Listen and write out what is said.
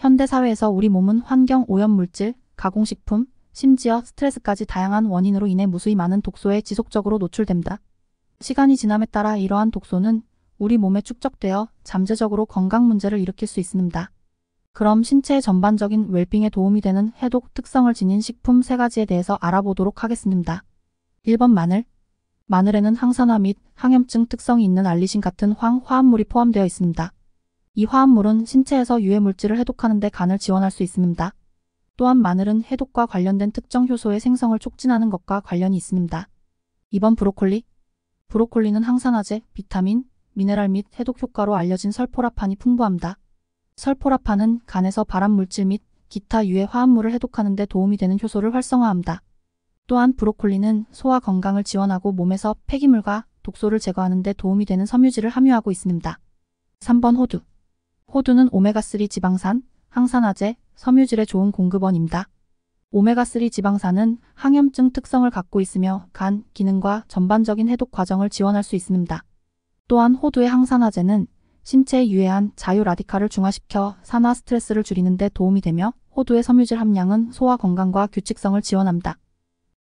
현대사회에서 우리 몸은 환경 오염물질, 가공식품, 심지어 스트레스까지 다양한 원인으로 인해 무수히 많은 독소에 지속적으로 노출됩니다 시간이 지남에 따라 이러한 독소는 우리 몸에 축적되어 잠재적으로 건강 문제를 일으킬 수 있습니다. 그럼 신체 의 전반적인 웰빙에 도움이 되는 해독 특성을 지닌 식품 3가지에 대해서 알아보도록 하겠습니다. 1번 마늘 마늘에는 항산화 및 항염증 특성이 있는 알리신 같은 황화합물이 포함되어 있습니다. 이 화합물은 신체에서 유해 물질을 해독하는 데 간을 지원할 수 있습니다. 또한 마늘은 해독과 관련된 특정 효소의 생성을 촉진하는 것과 관련이 있습니다. 2번 브로콜리 브로콜리는 항산화제, 비타민, 미네랄 및 해독 효과로 알려진 설포라판이 풍부합니다. 설포라판은 간에서 발암 물질 및 기타 유해 화합물을 해독하는 데 도움이 되는 효소를 활성화합니다. 또한 브로콜리는 소화 건강을 지원하고 몸에서 폐기물과 독소를 제거하는 데 도움이 되는 섬유질을 함유하고 있습니다. 3번 호두 호두는 오메가3 지방산, 항산화제, 섬유질의 좋은 공급원입니다. 오메가3 지방산은 항염증 특성을 갖고 있으며 간, 기능과 전반적인 해독 과정을 지원할 수 있습니다. 또한 호두의 항산화제는 신체에 유해한 자유라디칼을 중화시켜 산화 스트레스를 줄이는 데 도움이 되며 호두의 섬유질 함량은 소화 건강과 규칙성을 지원합니다.